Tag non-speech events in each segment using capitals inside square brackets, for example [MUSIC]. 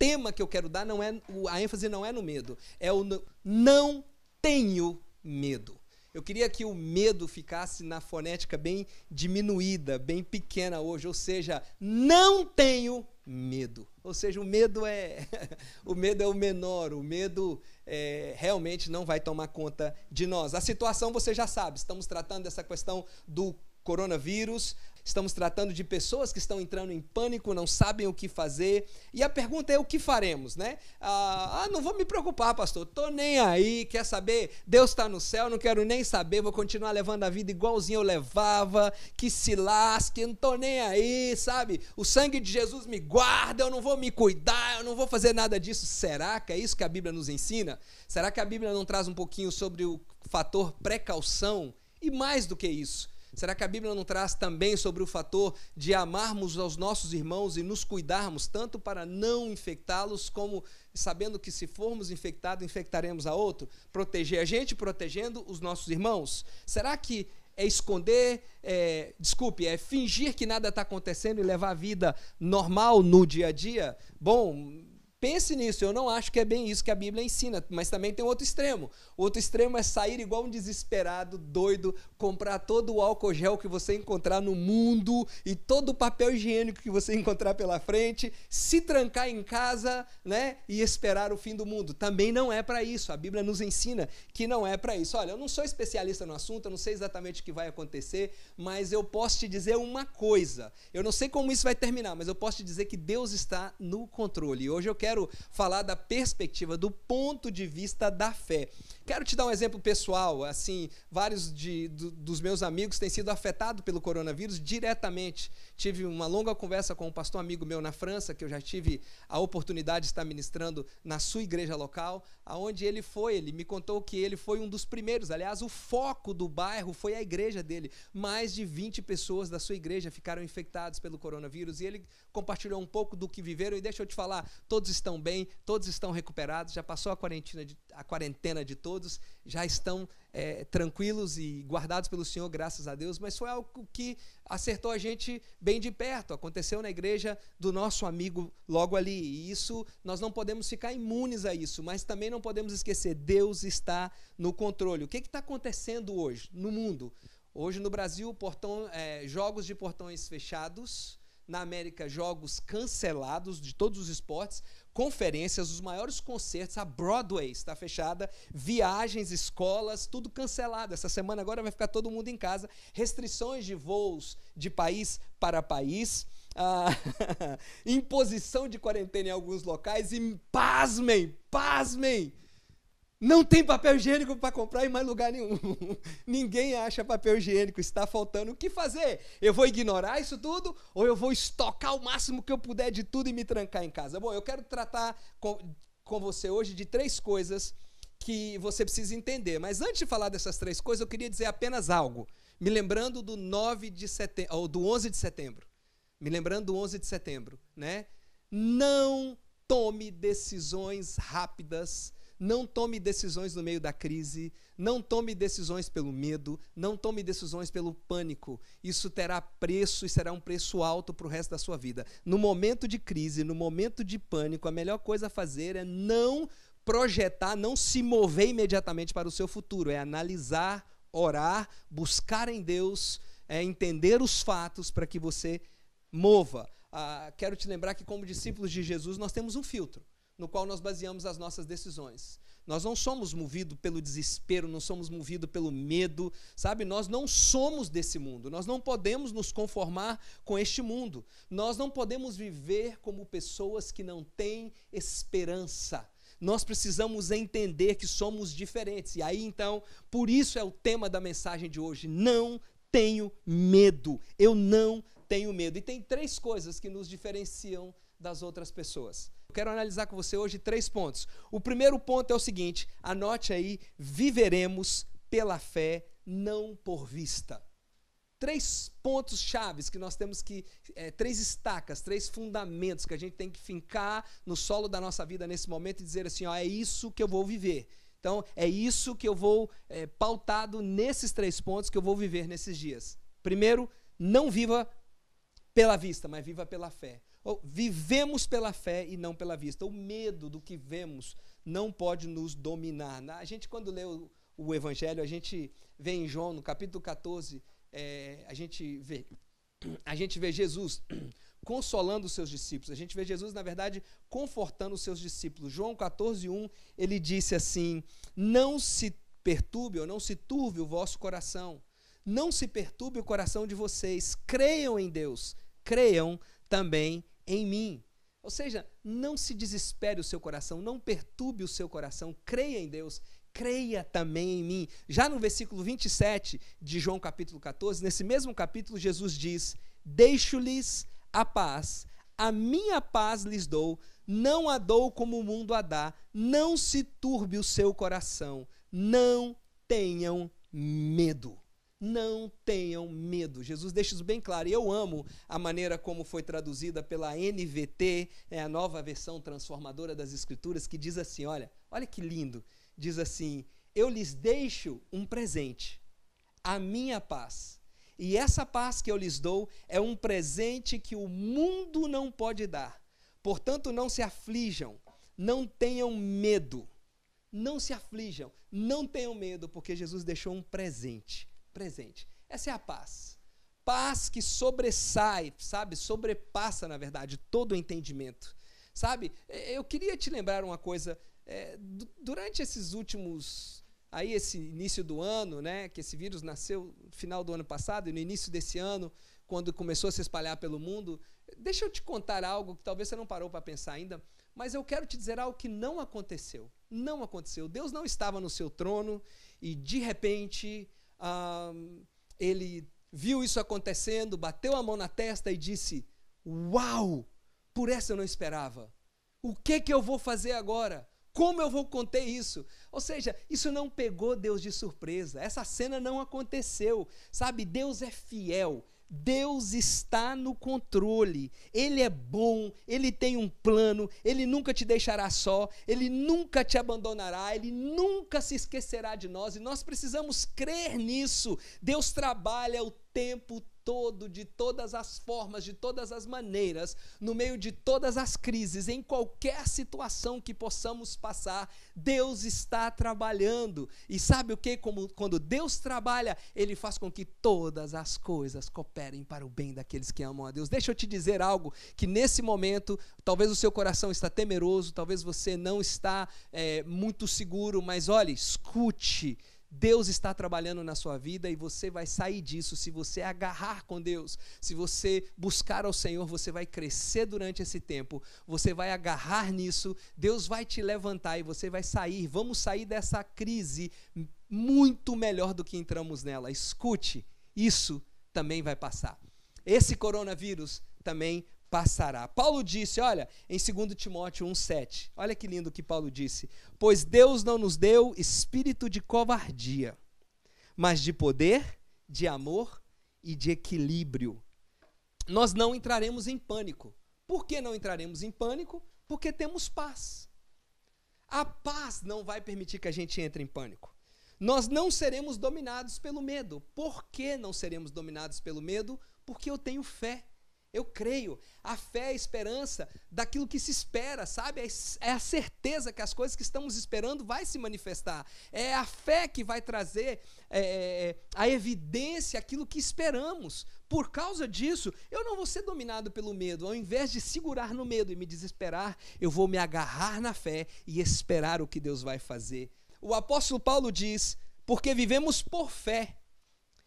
tema que eu quero dar não é a ênfase não é no medo, é o não tenho medo. Eu queria que o medo ficasse na fonética bem diminuída, bem pequena hoje, ou seja, não tenho medo. Ou seja, o medo é [LAUGHS] o medo é o menor, o medo é, realmente não vai tomar conta de nós. A situação você já sabe, estamos tratando dessa questão do coronavírus, Estamos tratando de pessoas que estão entrando em pânico, não sabem o que fazer. E a pergunta é o que faremos, né? Ah, ah não vou me preocupar, pastor. Tô nem aí, quer saber? Deus está no céu, não quero nem saber, vou continuar levando a vida igualzinho eu levava, que se lasque, não tô nem aí, sabe? O sangue de Jesus me guarda, eu não vou me cuidar, eu não vou fazer nada disso. Será que é isso que a Bíblia nos ensina? Será que a Bíblia não traz um pouquinho sobre o fator precaução? E mais do que isso, Será que a Bíblia não traz também sobre o fator de amarmos aos nossos irmãos e nos cuidarmos tanto para não infectá-los, como sabendo que se formos infectados, infectaremos a outro? Proteger a gente, protegendo os nossos irmãos? Será que é esconder, é, desculpe, é fingir que nada está acontecendo e levar a vida normal no dia a dia? Bom, Pense nisso, eu não acho que é bem isso que a Bíblia ensina, mas também tem outro extremo. O outro extremo é sair igual um desesperado, doido, comprar todo o álcool gel que você encontrar no mundo e todo o papel higiênico que você [LAUGHS] encontrar pela frente, se trancar em casa, né, e esperar o fim do mundo. Também não é para isso. A Bíblia nos ensina que não é para isso. Olha, eu não sou especialista no assunto, eu não sei exatamente o que vai acontecer, mas eu posso te dizer uma coisa. Eu não sei como isso vai terminar, mas eu posso te dizer que Deus está no controle. E hoje eu quero quero falar da perspectiva, do ponto de vista da fé. Quero te dar um exemplo pessoal. Assim, vários de, do, dos meus amigos têm sido afetados pelo coronavírus diretamente. Tive uma longa conversa com um pastor amigo meu na França, que eu já tive a oportunidade de estar ministrando na sua igreja local, aonde ele foi. Ele me contou que ele foi um dos primeiros. Aliás, o foco do bairro foi a igreja dele. Mais de 20 pessoas da sua igreja ficaram infectadas pelo coronavírus e ele compartilhou um pouco do que viveram. E deixa eu te falar, todos estão bem, todos estão recuperados, já passou a quarentena de, a quarentena de todos, já estão é, tranquilos e guardados pelo Senhor, graças a Deus, mas foi algo que acertou a gente bem de perto. Aconteceu na igreja do nosso amigo logo ali. E isso nós não podemos ficar imunes a isso, mas também não podemos esquecer: Deus está no controle. O que está acontecendo hoje no mundo? Hoje no Brasil, portão, é, jogos de portões fechados. Na América, jogos cancelados de todos os esportes conferências, os maiores concertos, a Broadway está fechada, viagens, escolas, tudo cancelado. Essa semana agora vai ficar todo mundo em casa, restrições de voos de país para país. Ah, [LAUGHS] imposição de quarentena em alguns locais e pasmem, pasmem! Não tem papel higiênico para comprar em mais lugar nenhum. [LAUGHS] Ninguém acha papel higiênico, está faltando. O que fazer? Eu vou ignorar isso tudo ou eu vou estocar o máximo que eu puder de tudo e me trancar em casa? Bom, eu quero tratar com, com você hoje de três coisas que você precisa entender. Mas antes de falar dessas três coisas, eu queria dizer apenas algo. Me lembrando do 9 de setembro, ou do 11 de setembro. Me lembrando do 11 de setembro, né? Não tome decisões rápidas não tome decisões no meio da crise, não tome decisões pelo medo, não tome decisões pelo pânico. Isso terá preço e será um preço alto para o resto da sua vida. No momento de crise, no momento de pânico, a melhor coisa a fazer é não projetar, não se mover imediatamente para o seu futuro, é analisar, orar, buscar em Deus, é entender os fatos para que você mova. Ah, quero te lembrar que, como discípulos de Jesus, nós temos um filtro no qual nós baseamos as nossas decisões. Nós não somos movidos pelo desespero, não somos movidos pelo medo, sabe? Nós não somos desse mundo, nós não podemos nos conformar com este mundo, nós não podemos viver como pessoas que não têm esperança. Nós precisamos entender que somos diferentes. E aí então, por isso é o tema da mensagem de hoje. Não tenho medo. Eu não tenho medo. E tem três coisas que nos diferenciam das outras pessoas. Eu quero analisar com você hoje três pontos. O primeiro ponto é o seguinte: anote aí, viveremos pela fé, não por vista. Três pontos chaves que nós temos que. É, três estacas, três fundamentos que a gente tem que fincar no solo da nossa vida nesse momento e dizer assim: ó, é isso que eu vou viver. Então, é isso que eu vou, é, pautado nesses três pontos que eu vou viver nesses dias. Primeiro, não viva pela vista, mas viva pela fé. Vivemos pela fé e não pela vista. O medo do que vemos não pode nos dominar. A gente, quando lê o, o Evangelho, a gente vê em João, no capítulo 14, é, a, gente vê, a gente vê Jesus [CLEARS THROAT] consolando os seus discípulos. A gente vê Jesus, na verdade, confortando os seus discípulos. João 14, 1, ele disse assim: Não se perturbe ou não se turbe o vosso coração. Não se perturbe o coração de vocês. Creiam em Deus. Creiam também em mim. Ou seja, não se desespere o seu coração, não perturbe o seu coração, creia em Deus, creia também em mim. Já no versículo 27 de João capítulo 14, nesse mesmo capítulo, Jesus diz: Deixo-lhes a paz, a minha paz lhes dou, não a dou como o mundo a dá, não se turbe o seu coração, não tenham medo não tenham medo. Jesus deixa isso bem claro. E eu amo a maneira como foi traduzida pela NVT, é a nova versão transformadora das Escrituras, que diz assim: olha, olha que lindo. Diz assim: Eu lhes deixo um presente, a minha paz. E essa paz que eu lhes dou é um presente que o mundo não pode dar. Portanto, não se aflijam, não tenham medo. Não se aflijam, não tenham medo, porque Jesus deixou um presente presente. Essa é a paz. Paz que sobressai, sabe? Sobrepassa, na verdade, todo o entendimento. Sabe? Eu queria te lembrar uma coisa. É, durante esses últimos. Aí, esse início do ano, né? Que esse vírus nasceu no final do ano passado e no início desse ano, quando começou a se espalhar pelo mundo. Deixa eu te contar algo que talvez você não parou para pensar ainda, mas eu quero te dizer algo que não aconteceu. Não aconteceu. Deus não estava no seu trono e, de repente, ele viu isso acontecendo, bateu a mão na testa e disse: Uau! Por essa eu não esperava. O que, que eu vou fazer agora? Como eu vou conter isso? Ou seja, isso não pegou Deus de surpresa. Essa cena não aconteceu. Sabe, Deus é fiel. Deus está no controle. Ele é bom, ele tem um plano, ele nunca te deixará só, ele nunca te abandonará, ele nunca se esquecerá de nós e nós precisamos crer nisso. Deus trabalha o tempo todo, de todas as formas, de todas as maneiras, no meio de todas as crises, em qualquer situação que possamos passar, Deus está trabalhando. E sabe o que? Como quando Deus trabalha, ele faz com que todas as coisas cooperem para o bem daqueles que amam a Deus. Deixa eu te dizer algo que nesse momento, talvez o seu coração está temeroso, talvez você não está é, muito seguro, mas olhe, escute Deus está trabalhando na sua vida e você vai sair disso se você agarrar com Deus, se você buscar ao Senhor, você vai crescer durante esse tempo, você vai agarrar nisso, Deus vai te levantar e você vai sair. Vamos sair dessa crise muito melhor do que entramos nela. Escute, isso também vai passar. Esse coronavírus também passará. Paulo disse, olha, em 2 Timóteo 1,7, olha que lindo que Paulo disse: Pois Deus não nos deu espírito de covardia, mas de poder, de amor e de equilíbrio. Nós não entraremos em pânico. Por que não entraremos em pânico? Porque temos paz. A paz não vai permitir que a gente entre em pânico. Nós não seremos dominados pelo medo. Por que não seremos dominados pelo medo? Porque eu tenho fé. Eu creio. A fé é a esperança daquilo que se espera, sabe? É, é a certeza que as coisas que estamos esperando vai se manifestar. É a fé que vai trazer é, é, é, a evidência aquilo que esperamos. Por causa disso, eu não vou ser dominado pelo medo. Ao invés de segurar no medo e me desesperar, eu vou me agarrar na fé e esperar o que Deus vai fazer. O apóstolo Paulo diz: porque vivemos por fé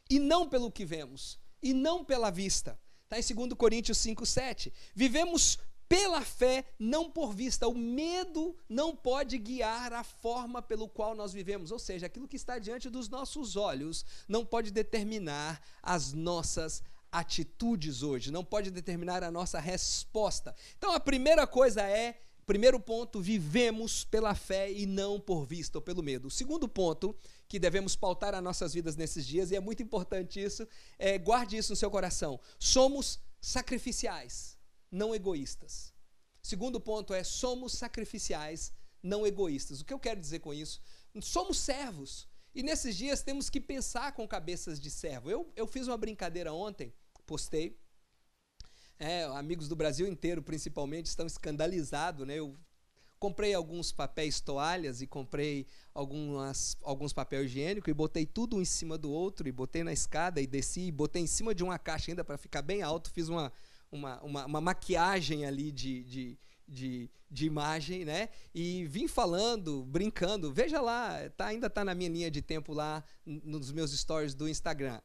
e não pelo que vemos e não pela vista. Está em 2 Coríntios 5, 7. Vivemos pela fé, não por vista. O medo não pode guiar a forma pelo qual nós vivemos, ou seja, aquilo que está diante dos nossos olhos não pode determinar as nossas atitudes hoje, não pode determinar a nossa resposta. Então a primeira coisa é, primeiro ponto, vivemos pela fé e não por vista ou pelo medo. O segundo ponto que devemos pautar as nossas vidas nesses dias, e é muito importante isso. É, guarde isso no seu coração. Somos sacrificiais, não egoístas. Segundo ponto é: somos sacrificiais, não egoístas. O que eu quero dizer com isso? Somos servos. E nesses dias temos que pensar com cabeças de servo. Eu, eu fiz uma brincadeira ontem, postei. É, amigos do Brasil inteiro, principalmente, estão escandalizados, né? Eu Comprei alguns papéis toalhas e comprei algumas, alguns papel higiênico e botei tudo um em cima do outro e botei na escada e desci e botei em cima de uma caixa ainda para ficar bem alto. Fiz uma, uma, uma, uma maquiagem ali de, de de, de, imagem, né? E vim falando, brincando. Veja lá, tá, ainda tá na minha linha de tempo lá nos meus stories do Instagram,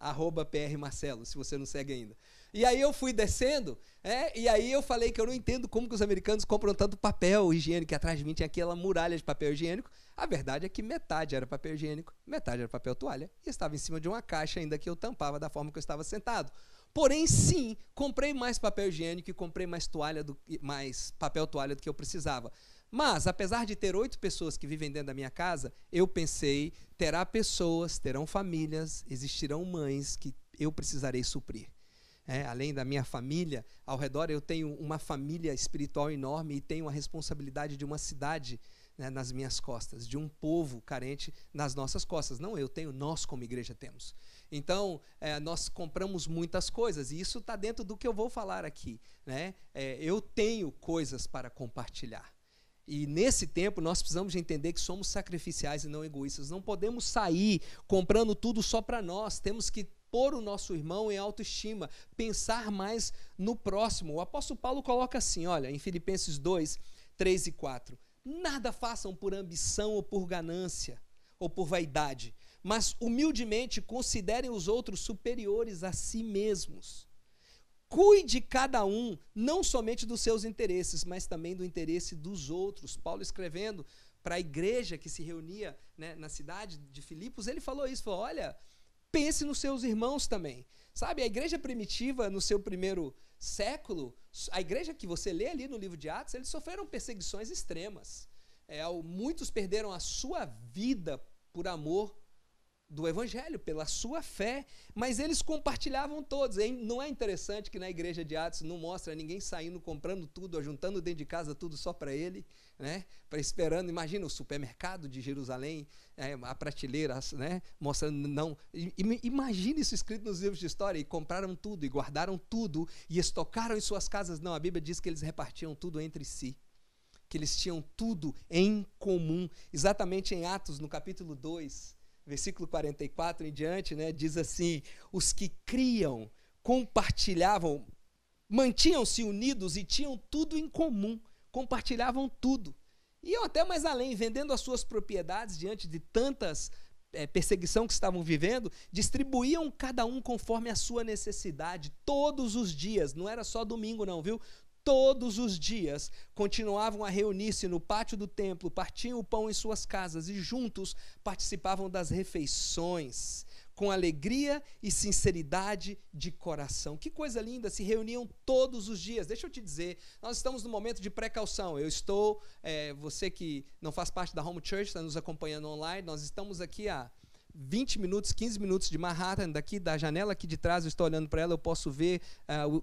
prmarcelo, se você não segue ainda. E aí eu fui descendo, é, e aí eu falei que eu não entendo como que os americanos compram tanto papel higiênico, atrás de mim tinha aquela muralha de papel higiênico. A verdade é que metade era papel higiênico, metade era papel toalha, e estava em cima de uma caixa ainda que eu tampava da forma que eu estava sentado. Porém, sim, comprei mais papel higiênico e comprei mais toalha do mais papel toalha do que eu precisava. Mas, apesar de ter oito pessoas que vivem dentro da minha casa, eu pensei: terá pessoas, terão famílias, existirão mães que eu precisarei suprir. É, além da minha família, ao redor eu tenho uma família espiritual enorme e tenho a responsabilidade de uma cidade né, nas minhas costas, de um povo carente nas nossas costas. Não eu tenho, nós como igreja temos. Então, é, nós compramos muitas coisas, e isso está dentro do que eu vou falar aqui. Né? É, eu tenho coisas para compartilhar. E nesse tempo nós precisamos entender que somos sacrificiais e não egoístas. Não podemos sair comprando tudo só para nós. Temos que pôr o nosso irmão em autoestima, pensar mais no próximo. O apóstolo Paulo coloca assim, olha, em Filipenses 2, 3 e 4. Nada façam por ambição ou por ganância ou por vaidade, mas humildemente considerem os outros superiores a si mesmos. Cuide cada um, não somente dos seus interesses, mas também do interesse dos outros. Paulo escrevendo para a igreja que se reunia né, na cidade de Filipos, ele falou isso: falou, olha, pense nos seus irmãos também. Sabe, a igreja primitiva, no seu primeiro século, a igreja que você lê ali no livro de Atos, eles sofreram perseguições extremas. É, muitos perderam a sua vida por amor do Evangelho, pela sua fé, mas eles compartilhavam todos. não é interessante que na igreja de Atos não mostra ninguém saindo, comprando tudo, juntando dentro de casa tudo só para ele, né? Para esperando. Imagina o supermercado de Jerusalém, é, a prateleira, né? Mostrando não. Imagina isso escrito nos livros de história. E compraram tudo, e guardaram tudo, e estocaram em suas casas. Não, a Bíblia diz que eles repartiam tudo entre si que eles tinham tudo em comum. Exatamente em Atos, no capítulo 2, versículo 44 em diante, né, diz assim: os que criam, compartilhavam, mantinham-se unidos e tinham tudo em comum, compartilhavam tudo. E até mais além, vendendo as suas propriedades diante de tantas é, perseguição que estavam vivendo, distribuíam cada um conforme a sua necessidade, todos os dias, não era só domingo, não, viu? todos os dias continuavam a reunir-se no pátio do templo, partiam o pão em suas casas e juntos participavam das refeições, com alegria e sinceridade de coração. Que coisa linda! Se reuniam todos os dias. Deixa eu te dizer, nós estamos no momento de precaução. Eu estou, é, você que não faz parte da Home Church, está nos acompanhando online, nós estamos aqui a. 20 minutos, 15 minutos de Manhattan, daqui da janela aqui de trás, eu estou olhando para ela, eu posso ver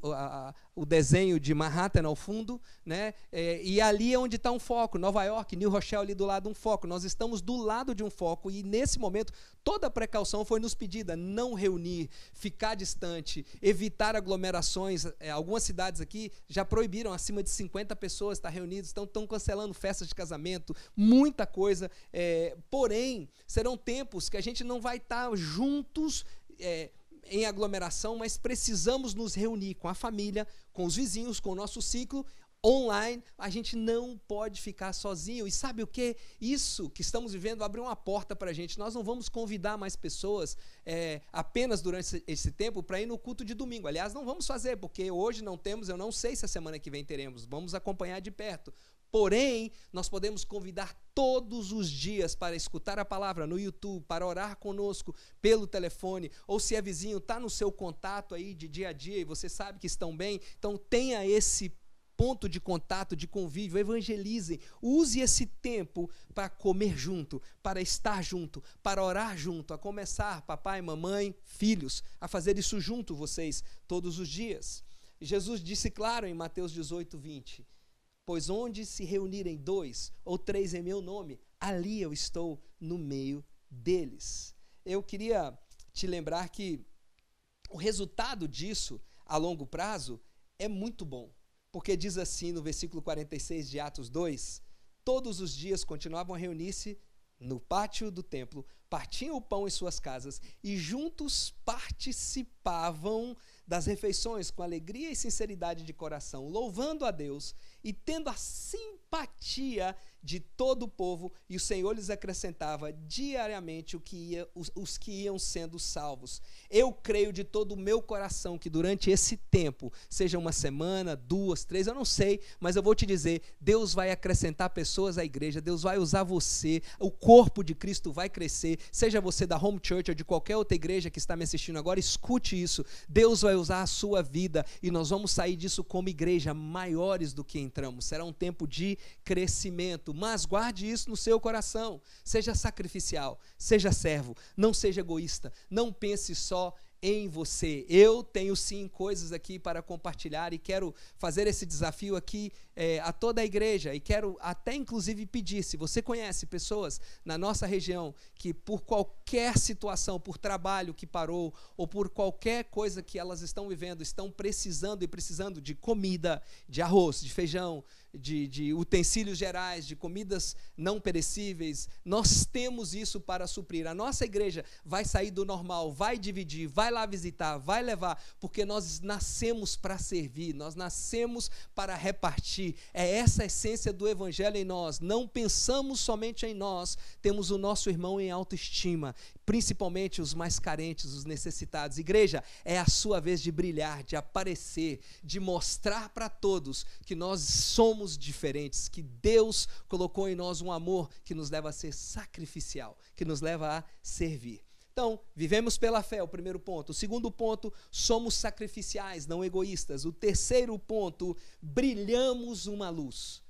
uh, a, o desenho de Manhattan ao fundo, né? É, e ali é onde está um foco, Nova York, New Rochelle ali do lado um foco. Nós estamos do lado de um foco e nesse momento toda a precaução foi nos pedida: não reunir, ficar distante, evitar aglomerações. É, algumas cidades aqui já proibiram acima de 50 pessoas estar tá reunidas, estão tão cancelando festas de casamento, muita coisa. É, porém, serão tempos que a gente não vai estar tá juntos. É, em aglomeração, mas precisamos nos reunir com a família, com os vizinhos, com o nosso ciclo online. A gente não pode ficar sozinho. E sabe o que? Isso que estamos vivendo abre uma porta para a gente. Nós não vamos convidar mais pessoas é, apenas durante esse tempo para ir no culto de domingo. Aliás, não vamos fazer, porque hoje não temos, eu não sei se a semana que vem teremos. Vamos acompanhar de perto. Porém, nós podemos convidar todos os dias para escutar a palavra no YouTube, para orar conosco pelo telefone, ou se é vizinho, está no seu contato aí de dia a dia e você sabe que estão bem, então tenha esse ponto de contato, de convívio, evangelizem, use esse tempo para comer junto, para estar junto, para orar junto, a começar papai, mamãe, filhos, a fazer isso junto vocês todos os dias. Jesus disse claro em Mateus 18, 20, Pois onde se reunirem dois ou três em meu nome, ali eu estou no meio deles. Eu queria te lembrar que o resultado disso a longo prazo é muito bom, porque diz assim no versículo 46 de Atos 2: Todos os dias continuavam a reunir-se no pátio do templo, partiam o pão em suas casas e juntos participavam das refeições com alegria e sinceridade de coração, louvando a Deus e tendo a simpatia de todo o povo, e o Senhor lhes acrescentava diariamente o que ia, os, os que iam sendo salvos. Eu creio de todo o meu coração que durante esse tempo, seja uma semana, duas, três, eu não sei, mas eu vou te dizer: Deus vai acrescentar pessoas à igreja, Deus vai usar você, o corpo de Cristo vai crescer, seja você da Home Church ou de qualquer outra igreja que está me assistindo agora, escute isso. Deus vai usar a sua vida e nós vamos sair disso como igreja maiores do que entramos. Será um tempo de crescimento mas guarde isso no seu coração. Seja sacrificial, seja servo, não seja egoísta, não pense só em você. Eu tenho sim coisas aqui para compartilhar e quero fazer esse desafio aqui é, a toda a igreja e quero até inclusive pedir, se você conhece pessoas na nossa região que por qualquer qualquer situação, por trabalho que parou, ou por qualquer coisa que elas estão vivendo, estão precisando e precisando de comida, de arroz, de feijão, de, de utensílios gerais, de comidas não perecíveis, nós temos isso para suprir. A nossa igreja vai sair do normal, vai dividir, vai lá visitar, vai levar, porque nós nascemos para servir, nós nascemos para repartir. É essa a essência do Evangelho em nós. Não pensamos somente em nós, temos o nosso irmão em autoestima principalmente os mais carentes, os necessitados. Igreja, é a sua vez de brilhar, de aparecer, de mostrar para todos que nós somos diferentes, que Deus colocou em nós um amor que nos leva a ser sacrificial, que nos leva a servir. Então, vivemos pela fé, o primeiro ponto. O segundo ponto, somos sacrificiais, não egoístas. O terceiro ponto, brilhamos uma luz.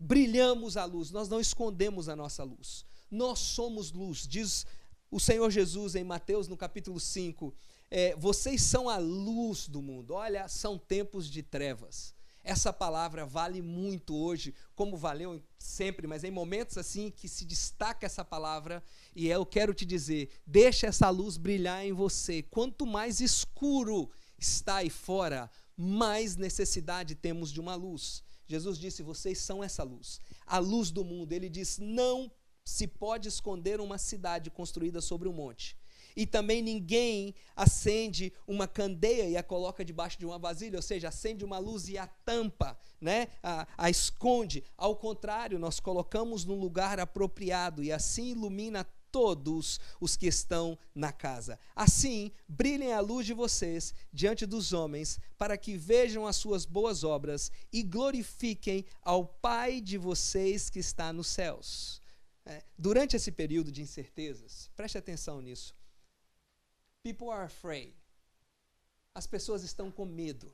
Brilhamos a luz, nós não escondemos a nossa luz. Nós somos luz, diz o Senhor Jesus, em Mateus, no capítulo 5, é, vocês são a luz do mundo. Olha, são tempos de trevas. Essa palavra vale muito hoje, como valeu sempre, mas em momentos assim que se destaca essa palavra, e é, eu quero te dizer: deixa essa luz brilhar em você. Quanto mais escuro está aí fora, mais necessidade temos de uma luz. Jesus disse: Vocês são essa luz, a luz do mundo. Ele diz: Não se pode esconder uma cidade construída sobre um monte. E também ninguém acende uma candeia e a coloca debaixo de uma vasilha, ou seja, acende uma luz e a tampa, né? a, a esconde. Ao contrário, nós colocamos num lugar apropriado e assim ilumina todos os que estão na casa. Assim, brilhem a luz de vocês diante dos homens, para que vejam as suas boas obras e glorifiquem ao Pai de vocês que está nos céus. É, durante esse período de incertezas, preste atenção nisso. People are afraid. As pessoas estão com medo.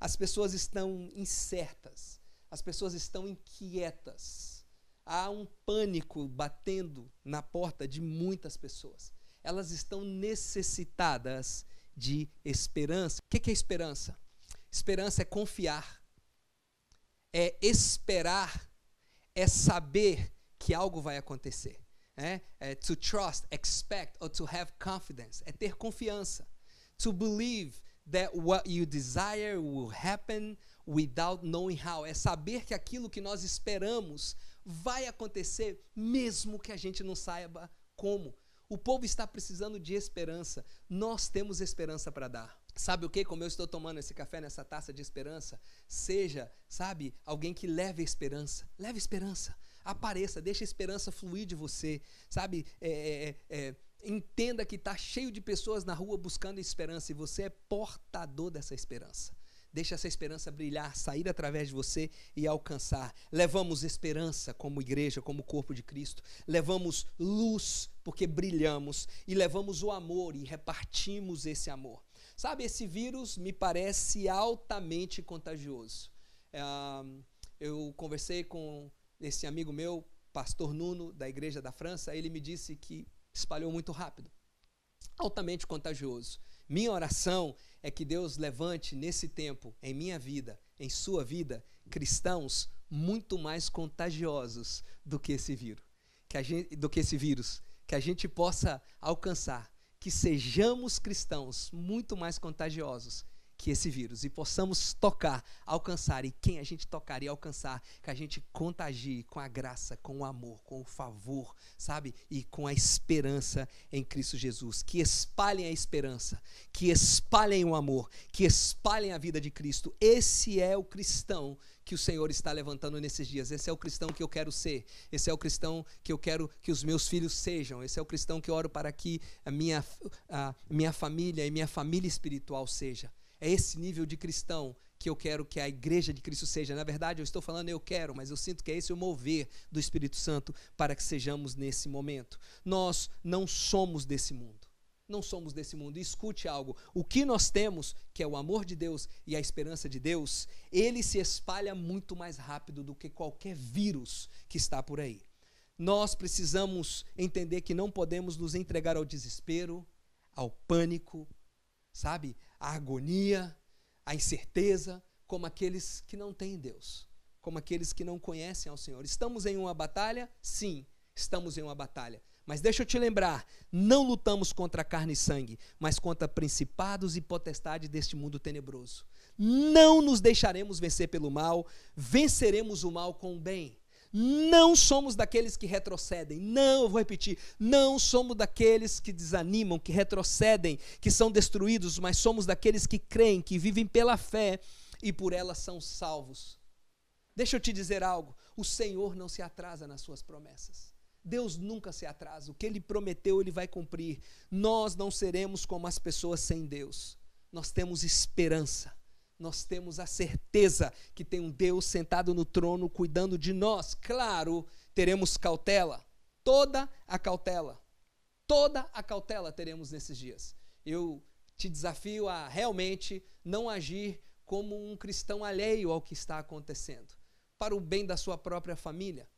As pessoas estão incertas. As pessoas estão inquietas. Há um pânico batendo na porta de muitas pessoas. Elas estão necessitadas de esperança. O que é esperança? Esperança é confiar, é esperar, é saber que algo vai acontecer. É, é, to trust, expect, or to have confidence. É ter confiança. To believe that what you desire will happen without knowing how. É saber que aquilo que nós esperamos vai acontecer, mesmo que a gente não saiba como. O povo está precisando de esperança. Nós temos esperança para dar. Sabe o que? Como eu estou tomando esse café nessa taça de esperança, seja, sabe, alguém que leve esperança. Leve esperança. Apareça, deixa a esperança fluir de você, sabe? É, é, é, é entenda que está cheio de pessoas na rua buscando esperança e você é portador dessa esperança. Deixa essa esperança brilhar, sair através de você e alcançar. Levamos esperança como igreja, como corpo de Cristo. Levamos luz porque brilhamos. E levamos o amor e repartimos esse amor. Sabe, esse vírus me parece altamente contagioso. Ah, eu conversei com esse amigo meu, pastor Nuno, da Igreja da França, ele me disse que espalhou muito rápido. Altamente contagioso. Minha oração é que Deus levante nesse tempo, em minha vida, em sua vida, cristãos muito mais contagiosos do que esse vírus, que a gente, do que esse vírus, que a gente possa alcançar, que sejamos cristãos muito mais contagiosos que esse vírus e possamos tocar, alcançar e quem a gente tocar e alcançar, que a gente contagie com a graça, com o amor, com o favor, sabe? E com a esperança em Cristo Jesus. Que espalhem a esperança, que espalhem o amor, que espalhem a vida de Cristo. Esse é o cristão que o Senhor está levantando nesses dias. Esse é o cristão que eu quero ser. Esse é o cristão que eu quero que os meus filhos sejam. Esse é o cristão que eu oro para que a minha, a minha família e minha família espiritual seja. É esse nível de cristão que eu quero que a igreja de Cristo seja. Na verdade, eu estou falando eu quero, mas eu sinto que é esse o mover do Espírito Santo para que sejamos nesse momento. Nós não somos desse mundo. Não somos desse mundo. escute algo. O que nós temos, que é o amor de Deus e a esperança de Deus, ele se espalha muito mais rápido do que qualquer vírus que está por aí. Nós precisamos entender que não podemos nos entregar ao desespero, ao pânico, sabe? A agonia, a incerteza, como aqueles que não têm Deus, como aqueles que não conhecem ao Senhor. Estamos em uma batalha? Sim, estamos em uma batalha. Mas deixa eu te lembrar, não lutamos contra carne e sangue, mas contra principados e potestades deste mundo tenebroso. Não nos deixaremos vencer pelo mal, venceremos o mal com o bem. Não somos daqueles que retrocedem. Não, eu vou repetir. Não somos daqueles que desanimam, que retrocedem, que são destruídos, mas somos daqueles que creem, que vivem pela fé e por ela são salvos. Deixa eu te dizer algo: o Senhor não se atrasa nas suas promessas. Deus nunca se atrasa. O que ele prometeu, ele vai cumprir. Nós não seremos como as pessoas sem Deus. Nós temos esperança nós temos a certeza que tem um Deus sentado no trono cuidando de nós. Claro, teremos cautela, toda a cautela. Toda a cautela teremos nesses dias. Eu te desafio a realmente não agir como um cristão alheio ao que está acontecendo, para o bem da sua própria família.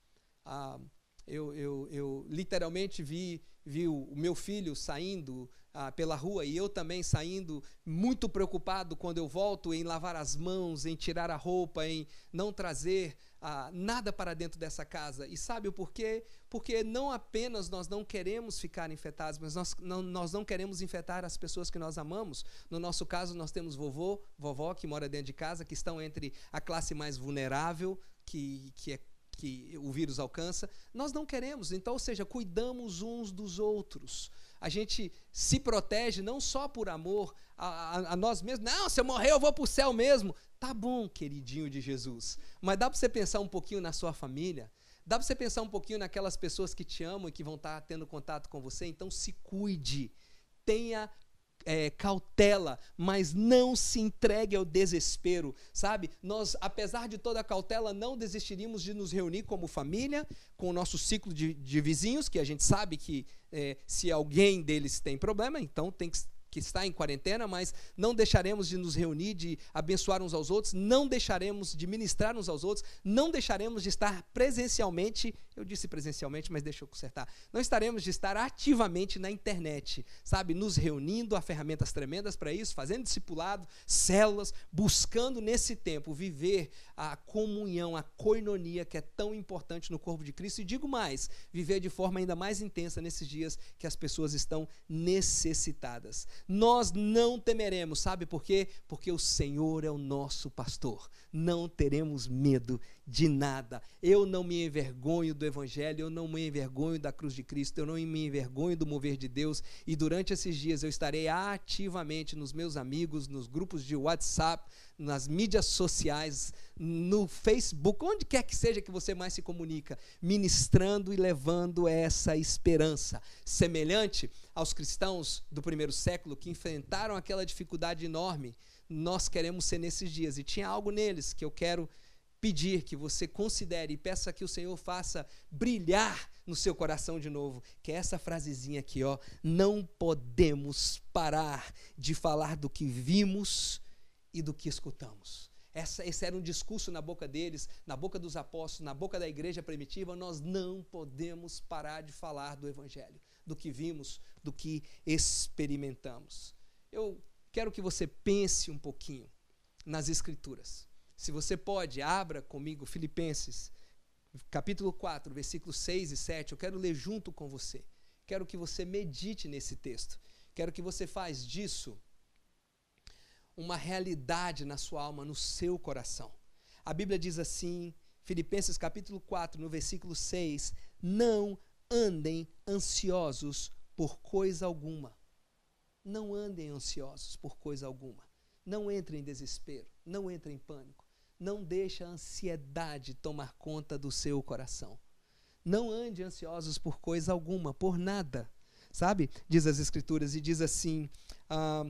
Ah, eu, eu, eu literalmente vi, vi o meu filho saindo ah, pela rua e eu também saindo, muito preocupado quando eu volto em lavar as mãos, em tirar a roupa, em não trazer ah, nada para dentro dessa casa. E sabe o porquê? Porque não apenas nós não queremos ficar infectados mas nós não, nós não queremos infectar as pessoas que nós amamos. No nosso caso, nós temos vovô, vovó que mora dentro de casa, que estão entre a classe mais vulnerável, que, que é que o vírus alcança, nós não queremos. Então, ou seja, cuidamos uns dos outros. A gente se protege não só por amor a, a, a nós mesmos. Não, se eu morrer, eu vou para o céu mesmo. Tá bom, queridinho de Jesus. Mas dá para você pensar um pouquinho na sua família? Dá para você pensar um pouquinho naquelas pessoas que te amam e que vão estar tá tendo contato com você? Então, se cuide. Tenha é, cautela, mas não se entregue ao desespero, sabe? Nós, apesar de toda a cautela, não desistiríamos de nos reunir como família, com o nosso ciclo de, de vizinhos, que a gente sabe que é, se alguém deles tem problema, então tem que que está em quarentena, mas não deixaremos de nos reunir, de abençoar uns aos outros, não deixaremos de ministrar uns aos outros, não deixaremos de estar presencialmente. Eu disse presencialmente, mas deixa eu consertar. Não estaremos de estar ativamente na internet, sabe? Nos reunindo, há ferramentas tremendas para isso, fazendo discipulado, células, buscando nesse tempo viver a comunhão, a coinonia que é tão importante no corpo de Cristo. E digo mais, viver de forma ainda mais intensa nesses dias que as pessoas estão necessitadas. Nós não temeremos, sabe por quê? Porque o Senhor é o nosso pastor. Não teremos medo de nada. Eu não me envergonho do Evangelho, eu não me envergonho da cruz de Cristo, eu não me envergonho do mover de Deus. E durante esses dias eu estarei ativamente nos meus amigos, nos grupos de WhatsApp, nas mídias sociais, no Facebook, onde quer que seja que você mais se comunica, ministrando e levando essa esperança. Semelhante aos cristãos do primeiro século que enfrentaram aquela dificuldade enorme, nós queremos ser nesses dias. E tinha algo neles que eu quero pedir que você considere e peça que o Senhor faça brilhar no seu coração de novo, que é essa frasezinha aqui, ó, não podemos parar de falar do que vimos e do que escutamos. Essa, esse era um discurso na boca deles, na boca dos apóstolos, na boca da igreja primitiva. Nós não podemos parar de falar do Evangelho, do que vimos, do que experimentamos. Eu quero que você pense um pouquinho nas Escrituras. Se você pode, abra comigo Filipenses, capítulo 4, versículos 6 e 7. Eu quero ler junto com você. Quero que você medite nesse texto. Quero que você faz disso uma realidade na sua alma, no seu coração. A Bíblia diz assim, Filipenses capítulo 4, no versículo 6, não andem ansiosos por coisa alguma. Não andem ansiosos por coisa alguma. Não entrem em desespero, não entrem em pânico. Não deixa a ansiedade tomar conta do seu coração. Não ande ansiosos por coisa alguma, por nada. Sabe? Diz as Escrituras e diz assim: ah,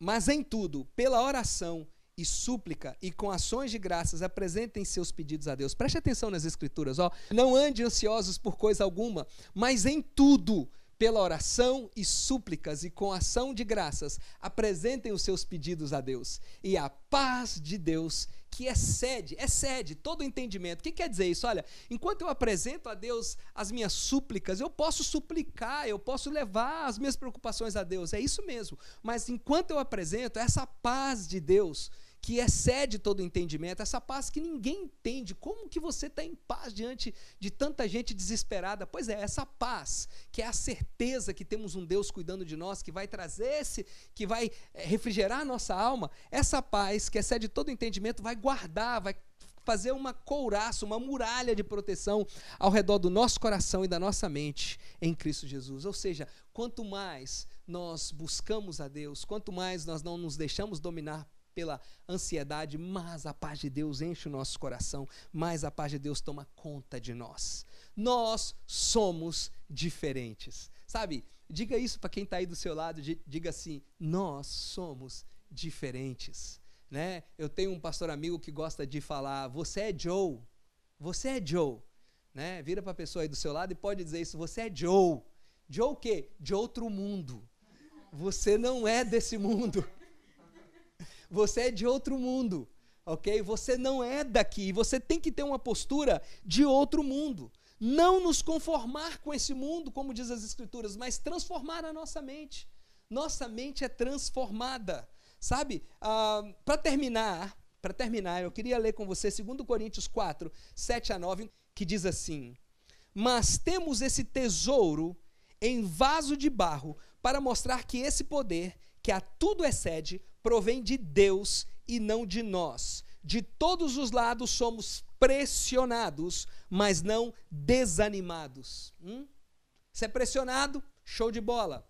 Mas em tudo, pela oração e súplica e com ações de graças apresentem seus pedidos a Deus. Preste atenção nas escrituras, ó. Não ande ansiosos por coisa alguma, mas em tudo, pela oração e súplicas e com ação de graças, apresentem os seus pedidos a Deus. E a paz de Deus, que excede, excede todo o entendimento. O que quer dizer isso? Olha, enquanto eu apresento a Deus as minhas súplicas, eu posso suplicar, eu posso levar as minhas preocupações a Deus. É isso mesmo. Mas enquanto eu apresento essa paz de Deus, que excede todo entendimento, essa paz que ninguém entende. Como que você está em paz diante de tanta gente desesperada? Pois é, essa paz, que é a certeza que temos um Deus cuidando de nós, que vai trazer esse, que vai eh, refrigerar a nossa alma, essa paz que excede todo entendimento vai guardar, vai fazer uma couraça, uma muralha de proteção ao redor do nosso coração e da nossa mente em Cristo Jesus. Ou seja, quanto mais nós buscamos a Deus, quanto mais nós não nos deixamos dominar pela ansiedade, mas a paz de Deus enche o nosso coração, mas a paz de Deus toma conta de nós. Nós somos diferentes. Sabe? Diga isso para quem está aí do seu lado, diga assim: nós somos diferentes. Né? Eu tenho um pastor amigo que gosta de falar: você é Joe, você é Joe. Né? Vira para a pessoa aí do seu lado e pode dizer isso: você é Joe. Joe o quê? De outro mundo. Você não é desse mundo. Você é de outro mundo, ok? Você não é daqui. Você tem que ter uma postura de outro mundo. Não nos conformar com esse mundo, como diz as Escrituras, mas transformar a nossa mente. Nossa mente é transformada, sabe? Ah, para terminar, para terminar, eu queria ler com você 2 Coríntios 4, 7 a 9, que diz assim: Mas temos esse tesouro em vaso de barro para mostrar que esse poder que a tudo excede provém de Deus e não de nós. De todos os lados somos pressionados, mas não desanimados. Hum? Você é pressionado? Show de bola.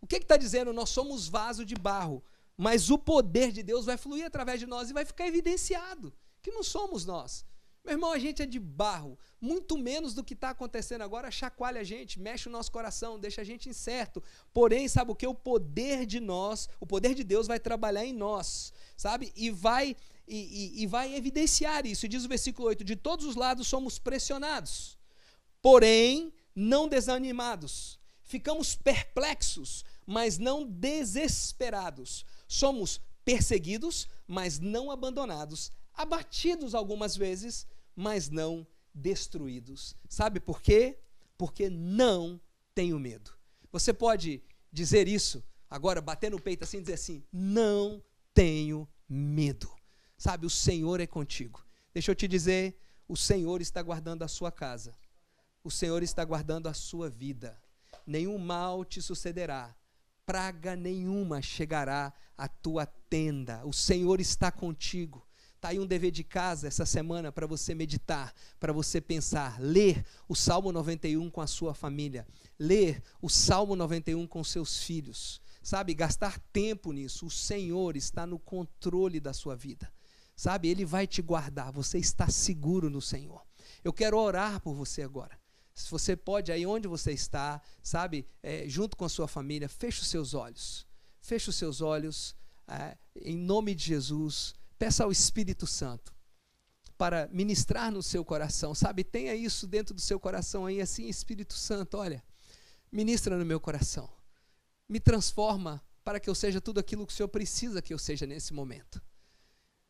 O que está dizendo? Nós somos vaso de barro, mas o poder de Deus vai fluir através de nós e vai ficar evidenciado que não somos nós. Meu irmão, a gente é de barro. Muito menos do que está acontecendo agora chacoalha a gente, mexe o nosso coração, deixa a gente incerto. Porém, sabe o que? O poder de nós, o poder de Deus vai trabalhar em nós, sabe? E vai e, e, e vai evidenciar isso. E diz o versículo 8: de todos os lados somos pressionados, porém não desanimados. Ficamos perplexos, mas não desesperados. Somos perseguidos, mas não abandonados abatidos algumas vezes, mas não destruídos. Sabe por quê? Porque não tenho medo. Você pode dizer isso agora, bater no peito assim e dizer assim: não tenho medo. Sabe, o Senhor é contigo. Deixa eu te dizer, o Senhor está guardando a sua casa. O Senhor está guardando a sua vida. Nenhum mal te sucederá. Praga nenhuma chegará à tua tenda. O Senhor está contigo. Está aí um dever de casa essa semana para você meditar, para você pensar. Ler o Salmo 91 com a sua família. Ler o Salmo 91 com seus filhos. Sabe, gastar tempo nisso. O Senhor está no controle da sua vida. Sabe, Ele vai te guardar. Você está seguro no Senhor. Eu quero orar por você agora. Se você pode, aí onde você está, sabe, é, junto com a sua família, feche os seus olhos. Feche os seus olhos. É, em nome de Jesus Peça ao Espírito Santo para ministrar no seu coração, sabe? Tenha isso dentro do seu coração aí, assim, Espírito Santo, olha, ministra no meu coração, me transforma para que eu seja tudo aquilo que o Senhor precisa que eu seja nesse momento.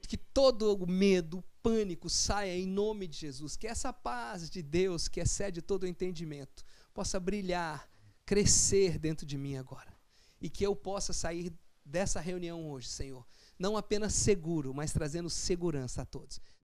Que todo o medo, o pânico saia em nome de Jesus, que essa paz de Deus que excede todo o entendimento possa brilhar, crescer dentro de mim agora. E que eu possa sair dessa reunião hoje, Senhor, não apenas seguro, mas trazendo segurança a todos.